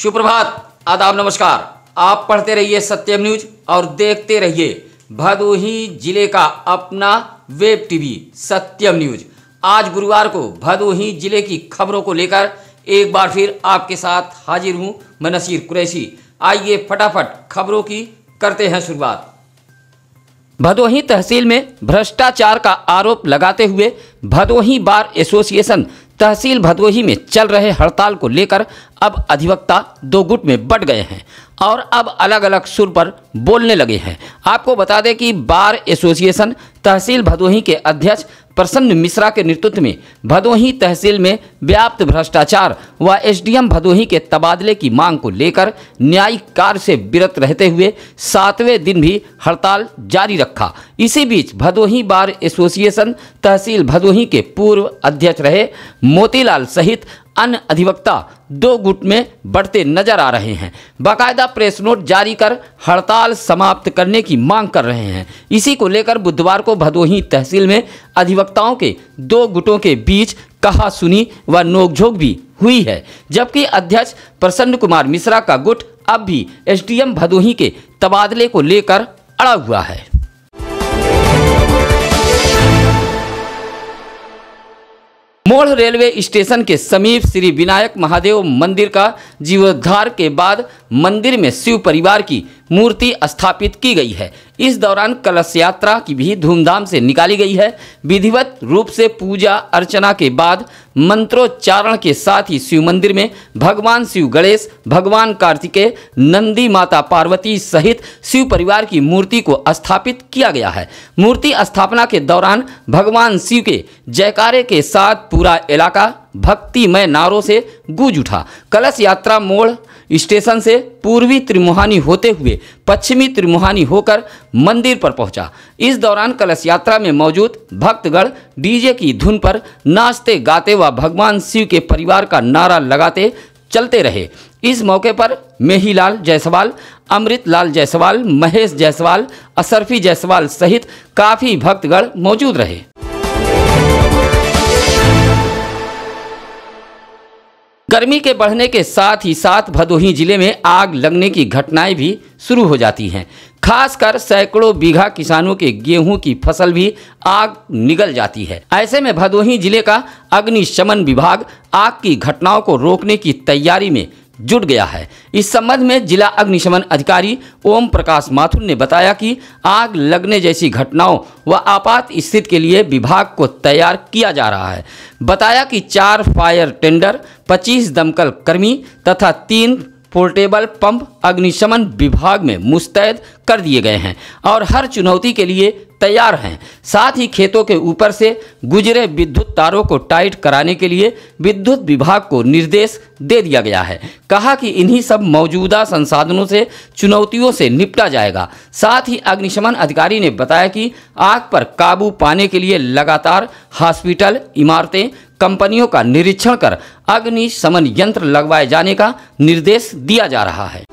सुप्रभात आदाब नमस्कार आप पढ़ते रहिए सत्यम न्यूज और देखते रहिए भदोही जिले का अपना वेब टीवी सत्यम न्यूज आज गुरुवार को भदोही जिले की खबरों को लेकर एक बार फिर आपके साथ हाजिर हूं मैं नसीर कुरैशी आइए फटाफट खबरों की करते हैं शुरुआत भदोही तहसील में भ्रष्टाचार का आरोप लगाते हुए भदोही बार एसोसिएशन तहसील भदोही में चल रहे हड़ताल को लेकर अब अधिवक्ता दो गुट में बट गए हैं और अब अलग अलग सुर पर बोलने लगे हैं आपको बता दें कि बार एसोसिएशन तहसील भदोही के अध्यक्ष प्रसन्न मिश्रा के नेतृत्व में भदोही तहसील में व्याप्त भ्रष्टाचार व एसडीएम भदोही के तबादले की मांग को लेकर न्यायिक कार्य से विरत रहते हुए सातवें दिन भी हड़ताल जारी रखा इसी बीच भदोही बार एसोसिएशन तहसील भदोही के पूर्व अध्यक्ष रहे मोतीलाल सहित अन्य अधिवक्ता दो गुट में बढ़ते नजर आ रहे हैं बाकायदा प्रेस नोट जारी कर हड़ताल समाप्त करने की मांग कर रहे हैं इसी को लेकर बुधवार को भदोही तहसील में अधिवक्ताओं के दो गुटों के बीच कहा सुनी व नोकझोंक भी हुई है जबकि अध्यक्ष प्रसन्न कुमार मिश्रा का गुट अब भी एसडीएम भदोही के तबादले को लेकर अड़ा हुआ है मोड़ रेलवे स्टेशन के समीप श्री विनायक महादेव मंदिर का जीवोद्धार के बाद मंदिर में शिव परिवार की मूर्ति स्थापित की गई है इस दौरान कलश यात्रा की भी धूमधाम से निकाली गई है विधिवत रूप से पूजा अर्चना के बाद मंत्रोच्चारण के साथ ही शिव मंदिर में भगवान शिव गणेश भगवान कार्तिकेय नंदी माता पार्वती सहित शिव परिवार की मूर्ति को स्थापित किया गया है मूर्ति स्थापना के दौरान भगवान शिव के जयकारे के साथ पूरा इलाका भक्तिमय नारों से गूंज उठा कलश यात्रा मोड़ स्टेशन से पूर्वी त्रिमुहानी होते हुए पश्चिमी त्रिमुहानी होकर मंदिर पर पहुंचा इस दौरान कलश यात्रा में मौजूद भक्तगण डीजे की धुन पर नाचते गाते व भगवान शिव के परिवार का नारा लगाते चलते रहे इस मौके पर मेहीलाल जायसवाल अमृत लाल जायसवाल महेश जायसवाल अशरफी जायसवाल सहित काफ़ी भक्तगण मौजूद रहे गर्मी के बढ़ने के साथ ही साथ भदोही जिले में आग लगने की घटनाएं भी शुरू हो जाती हैं खासकर सैकड़ों बीघा किसानों के गेहूं की फसल भी आग निगल जाती है ऐसे में भदोही जिले का अग्निशमन विभाग आग की घटनाओं को रोकने की तैयारी में जुट गया है इस संबंध में जिला अग्निशमन अधिकारी ओम प्रकाश माथुर ने बताया कि आग लगने जैसी घटनाओं व आपात स्थिति के लिए विभाग को तैयार किया जा रहा है बताया कि चार फायर टेंडर 25 दमकल कर्मी तथा तीन पोर्टेबल पंप अग्निशमन विभाग में मुस्तैद कर दिए गए हैं और हर चुनौती के लिए तैयार हैं साथ ही खेतों के ऊपर से गुजरे विद्युत तारों को टाइट कराने के लिए विद्युत विभाग को निर्देश दे दिया गया है कहा कि इन्हीं सब मौजूदा संसाधनों से चुनौतियों से निपटा जाएगा साथ ही अग्निशमन अधिकारी ने बताया कि आग पर काबू पाने के लिए लगातार हॉस्पिटल इमारतें कंपनियों का निरीक्षण कर अग्निशमन यंत्र लगवाए जाने का निर्देश दिया जा रहा है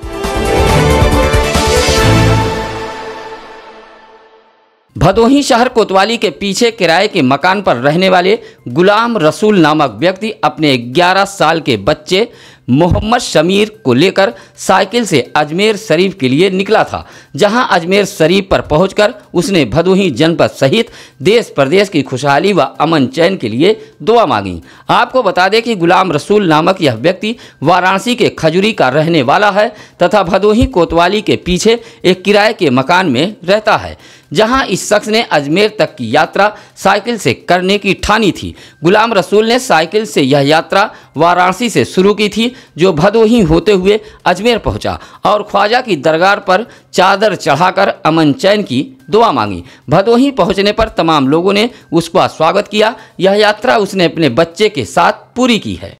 भदोही शहर कोतवाली के पीछे किराए के मकान पर रहने वाले गुलाम रसूल नामक व्यक्ति अपने 11 साल के बच्चे मोहम्मद शमीर को लेकर साइकिल से अजमेर शरीफ के लिए निकला था जहां अजमेर शरीफ पर पहुंचकर उसने भदोही जनपद सहित देश प्रदेश की खुशहाली व अमन चैन के लिए दुआ मांगी आपको बता दें कि गुलाम रसूल नामक यह व्यक्ति वाराणसी के खजुरी का रहने वाला है तथा भदोही कोतवाली के पीछे एक किराए के मकान में रहता है जहां इस शख्स ने अजमेर तक की यात्रा साइकिल से करने की ठानी थी गुलाम रसूल ने साइकिल से यह यात्रा वाराणसी से शुरू की थी जो भदोही होते हुए अजमेर पहुंचा और ख्वाजा की दरगाह पर चादर चढ़ाकर अमन चैन की दुआ मांगी भदोही पहुंचने पर तमाम लोगों ने उसका स्वागत किया यह यात्रा उसने अपने बच्चे के साथ पूरी की है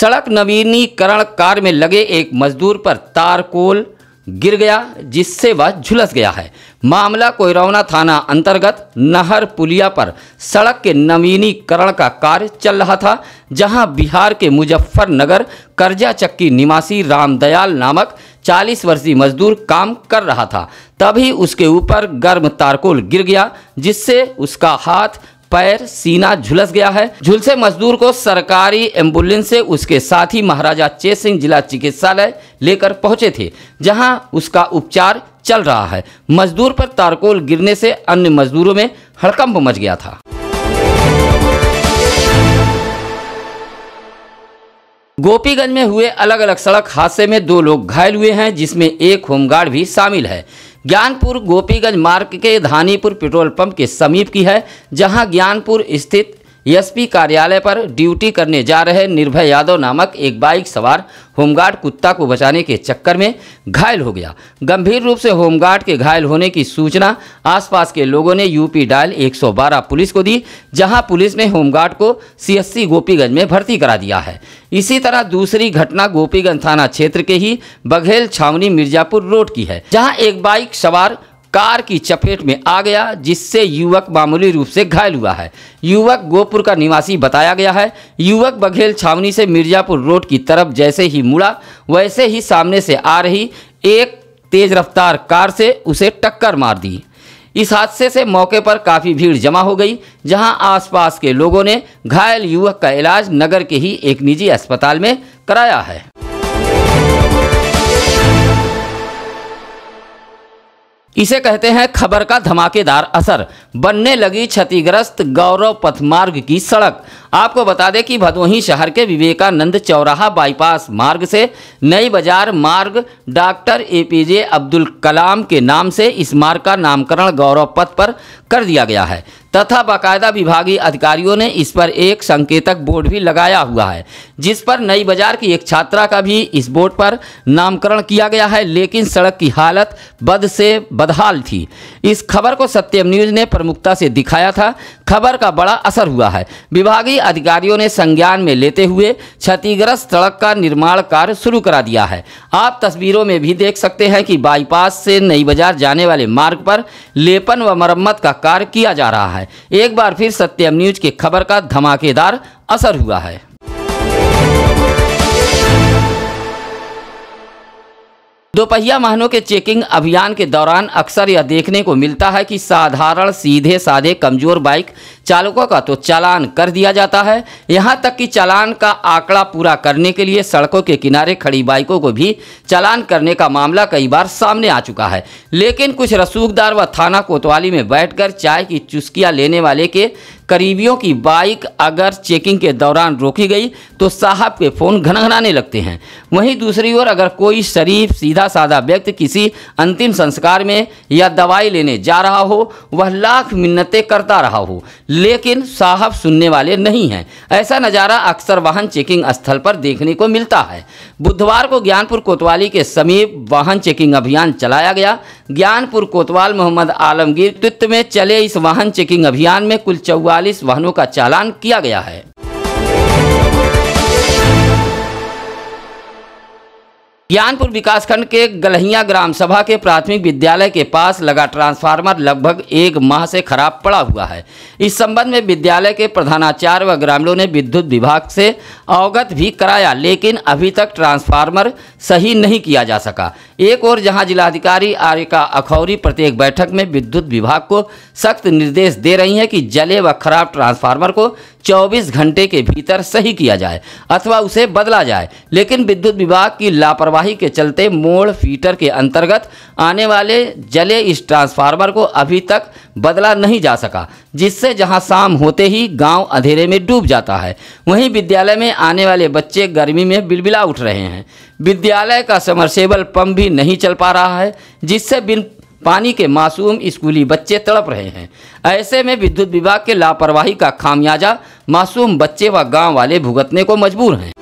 सड़क नवीनीकरण कार में लगे एक मजदूर पर तारकोल गिर गया जिससे वह झुलस गया है मामला कोयरौना थाना अंतर्गत नहर पुलिया पर सड़क के नवीनीकरण का कार्य चल रहा था जहां बिहार के मुजफ्फरनगर कर्जा चक्की निवासी रामदयाल नामक 40 वर्षीय मजदूर काम कर रहा था तभी उसके ऊपर गर्म तारकोल गिर गया जिससे उसका हाथ पैर सीना झुलस गया है झुलसे मजदूर को सरकारी एम्बुलेंस से उसके साथी महाराजा चेत सिंह जिला चिकित्सालय लेकर पहुंचे थे जहां उसका उपचार चल रहा है मजदूर पर तारकोल गिरने से अन्य मजदूरों में हड़कंप मच गया था गोपीगंज में हुए अलग अलग सड़क हादसे में दो लोग घायल हुए हैं जिसमें एक होमगार्ड भी शामिल है ज्ञानपुर गोपीगंज मार्ग के धानीपुर पेट्रोल पंप के समीप की है जहां ज्ञानपुर स्थित एसपी कार्यालय पर ड्यूटी करने जा रहे निर्भय यादव नामक एक बाइक सवार होमगार्ड कुत्ता को बचाने के चक्कर में घायल हो गया गंभीर रूप से होमगार्ड के घायल होने की सूचना आसपास के लोगों ने यूपी डायल 112 पुलिस को दी जहां पुलिस ने होमगार्ड को सीएससी गोपीगंज में भर्ती करा दिया है इसी तरह दूसरी घटना गोपीगंज थाना क्षेत्र के ही बघेल छावनी मिर्जापुर रोड की है जहाँ एक बाइक सवार कार की चपेट में आ गया जिससे युवक मामूली रूप से घायल हुआ है युवक गोपुर का निवासी बताया गया है युवक बघेल छावनी से मिर्जापुर रोड की तरफ जैसे ही मुड़ा वैसे ही सामने से आ रही एक तेज रफ्तार कार से उसे टक्कर मार दी इस हादसे से मौके पर काफ़ी भीड़ जमा हो गई जहां आसपास के लोगों ने घायल युवक का इलाज नगर के ही एक निजी अस्पताल में कराया है इसे कहते हैं खबर का धमाकेदार असर बनने लगी क्षतिग्रस्त गौरव पथमार्ग की सड़क आपको बता दें कि भदोही शहर के विवेकानंद चौराहा बाईपास मार्ग से नई बाजार मार्ग डॉक्टर एपीजे अब्दुल कलाम के नाम से इस मार्ग का नामकरण गौरव पथ पर कर दिया गया है तथा बाकायदा विभागीय अधिकारियों ने इस पर एक संकेतक बोर्ड भी लगाया हुआ है जिस पर नई बाजार की एक छात्रा का भी इस बोर्ड पर नामकरण किया गया है लेकिन सड़क की हालत बद से बदहाल थी इस खबर को सत्यम न्यूज ने प्रमुखता से दिखाया था खबर का बड़ा असर हुआ है विभागीय अधिकारियों ने संज्ञान में लेते हुए क्षतिग्रस्त सड़क का निर्माण कार्य शुरू करा दिया है आप तस्वीरों में भी देख सकते हैं कि बाईपास से नई बाजार जाने वाले मार्ग पर लेपन व मरम्मत का कार्य किया जा रहा है एक बार फिर सत्यम न्यूज की खबर का धमाकेदार असर हुआ है दोपहिया वाहनों के चेकिंग अभियान के दौरान अक्सर यह देखने को मिलता है कि साधारण सीधे साधे कमजोर बाइक चालकों का तो चालान कर दिया जाता है यहाँ तक कि चालान का आंकड़ा पूरा करने के लिए सड़कों के किनारे खड़ी बाइकों को भी चालान करने का मामला कई बार सामने आ चुका है लेकिन कुछ रसूखदार व थाना कोतवाली में बैठकर चाय की चुस्कियाँ लेने वाले के करीबियों की बाइक अगर चेकिंग के दौरान रोकी गई तो साहब के फ़ोन घनघनाने लगते हैं वहीं दूसरी ओर अगर कोई शरीफ सीधा साधा व्यक्ति किसी अंतिम संस्कार में या दवाई लेने जा रहा हो वह लाख मिन्नतें करता रहा हो लेकिन साहब सुनने वाले नहीं हैं ऐसा नज़ारा अक्सर वाहन चेकिंग स्थल पर देखने को मिलता है बुधवार को ज्ञानपुर कोतवाली के समीप वाहन चेकिंग अभियान चलाया गया ज्ञानपुर कोतवाल मोहम्मद आलमगीर नेतृत्व में चले इस वाहन चेकिंग अभियान में कुल चौवालीस वाहनों का चालान किया गया है ज्ञानपुर विकासखंड के गलहिया ग्राम सभा के प्राथमिक विद्यालय के पास लगा ट्रांसफार्मर लगभग एक माह से खराब पड़ा हुआ है इस संबंध में विद्यालय के प्रधानाचार्य व ग्रामीणों ने विद्युत विभाग से अवगत भी कराया लेकिन अभी तक ट्रांसफार्मर सही नहीं किया जा सका एक और जहां जिलाधिकारी आरिका अखौरी प्रत्येक बैठक में विद्युत विभाग को सख्त निर्देश दे रही हैं कि जले व खराब ट्रांसफार्मर को 24 घंटे के भीतर सही किया जाए अथवा उसे बदला जाए लेकिन विद्युत विभाग की लापरवाही लापरवाही के चलते मोड़ फीटर के अंतर्गत आने वाले जले इस ट्रांसफार्मर को अभी तक बदला नहीं जा सका जिससे जहां शाम होते ही गांव अंधेरे में डूब जाता है वहीं विद्यालय में आने वाले बच्चे गर्मी में बिलबिला उठ रहे हैं विद्यालय का समरसेबल पंप भी नहीं चल पा रहा है जिससे बिन पानी के मासूम स्कूली बच्चे तड़प रहे हैं ऐसे में विद्युत विभाग के लापरवाही का खामियाजा मासूम बच्चे व गांव वाले भुगतने को मजबूर हैं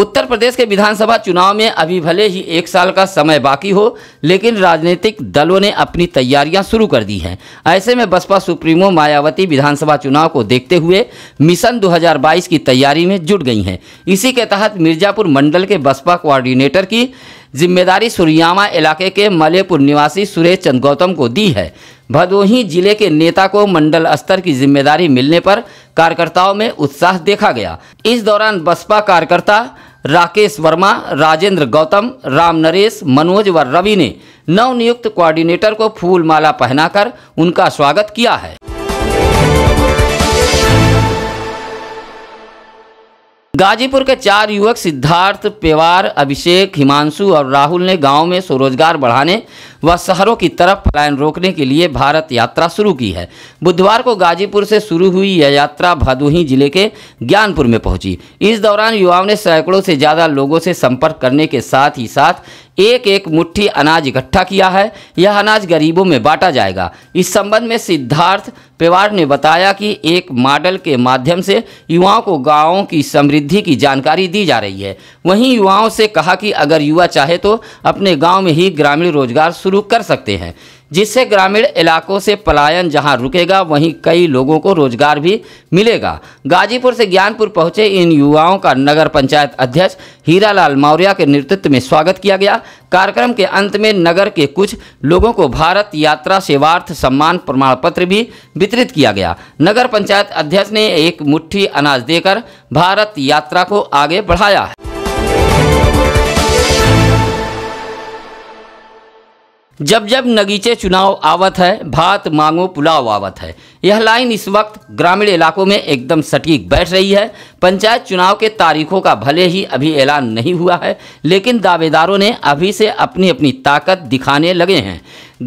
उत्तर प्रदेश के विधानसभा चुनाव में अभी भले ही एक साल का समय बाकी हो लेकिन राजनीतिक दलों ने अपनी तैयारियां शुरू कर दी हैं ऐसे में बसपा सुप्रीमो मायावती विधानसभा चुनाव को देखते हुए मिशन 2022 की तैयारी में जुट गई हैं इसी के तहत मिर्ज़ापुर मंडल के बसपा कोऑर्डिनेटर की जिम्मेदारी सुरियामा इलाके के मलेपुर निवासी सुरेश चंद गौतम को दी है भदोही जिले के नेता को मंडल स्तर की जिम्मेदारी मिलने पर कार्यकर्ताओं में उत्साह देखा गया इस दौरान बसपा कार्यकर्ता राकेश वर्मा राजेंद्र गौतम राम नरेश मनोज व रवि ने नवनियुक्त कोऑर्डिनेटर को फूल माला पहनाकर उनका स्वागत किया है गाजीपुर के चार युवक सिद्धार्थ पेवार अभिषेक हिमांशु और राहुल ने गांव में स्वरोजगार बढ़ाने व शहरों की तरफ पलायन रोकने के लिए भारत यात्रा शुरू की है बुधवार को गाजीपुर से शुरू हुई यह यात्रा भदोही जिले के ज्ञानपुर में पहुंची इस दौरान युवाओं ने सैकड़ों से ज़्यादा लोगों से संपर्क करने के साथ ही साथ एक एक मुट्ठी अनाज इकट्ठा किया है यह अनाज गरीबों में बांटा जाएगा इस संबंध में सिद्धार्थ पेवार ने बताया कि एक मॉडल के माध्यम से युवाओं को गांवों की समृद्धि की जानकारी दी जा रही है वहीं युवाओं से कहा कि अगर युवा चाहे तो अपने गाँव में ही ग्रामीण रोजगार शुरू कर सकते हैं जिससे ग्रामीण इलाकों से पलायन जहां रुकेगा वहीं कई लोगों को रोजगार भी मिलेगा गाजीपुर से ज्ञानपुर पहुंचे इन युवाओं का नगर पंचायत अध्यक्ष हीरालाल मौर्य के नेतृत्व में स्वागत किया गया कार्यक्रम के अंत में नगर के कुछ लोगों को भारत यात्रा सेवार्थ सम्मान प्रमाण पत्र भी वितरित किया गया नगर पंचायत अध्यक्ष ने एक मुठ्ठी अनाज देकर भारत यात्रा को आगे बढ़ाया है जब जब नगीचे चुनाव आवत है भात मांगो पुलाव आवत है यह लाइन इस वक्त ग्रामीण इलाकों में एकदम सटीक बैठ रही है पंचायत चुनाव के तारीखों का भले ही अभी ऐलान नहीं हुआ है लेकिन दावेदारों ने अभी से अपनी अपनी ताकत दिखाने लगे हैं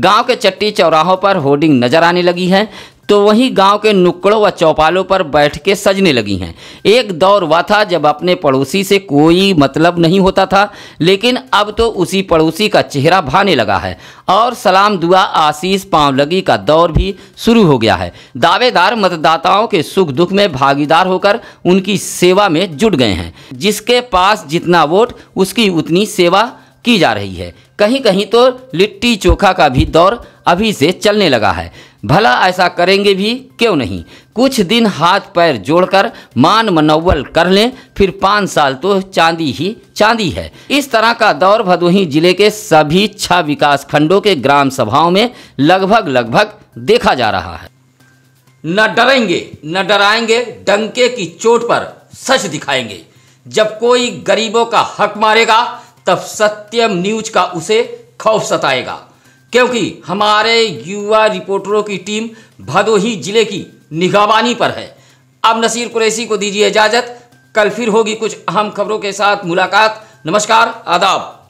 गांव के चट्टी चौराहों पर होर्डिंग नजर आने लगी है तो वहीं गांव के नुक्कड़ों व चौपालों पर बैठ के सजने लगी हैं एक दौर वह था जब अपने पड़ोसी से कोई मतलब नहीं होता था लेकिन अब तो उसी पड़ोसी का चेहरा भाने लगा है और सलाम दुआ आशीष पांवलगी का दौर भी शुरू हो गया है दावेदार मतदाताओं के सुख दुख में भागीदार होकर उनकी सेवा में जुट गए हैं जिसके पास जितना वोट उसकी उतनी सेवा की जा रही है कहीं कहीं तो लिट्टी चोखा का भी दौर अभी से चलने लगा है भला ऐसा करेंगे भी क्यों नहीं कुछ दिन हाथ पैर जोड़कर मान मनोवल कर लें फिर पाँच साल तो चांदी ही चांदी है इस तरह का दौर भदोही जिले के सभी छह विकास खंडों के ग्राम सभाओं में लगभग लगभग देखा जा रहा है न डरेंगे न डराएंगे डंके की चोट पर सच दिखाएंगे जब कोई गरीबों का हक मारेगा तब सत्यम न्यूज का उसे खौफ सताएगा क्योंकि हमारे युवा रिपोर्टरों की टीम भदोही जिले की निगहबानी पर है अब नसीर कुरैसी को दीजिए इजाज़त कल फिर होगी कुछ अहम खबरों के साथ मुलाकात नमस्कार आदाब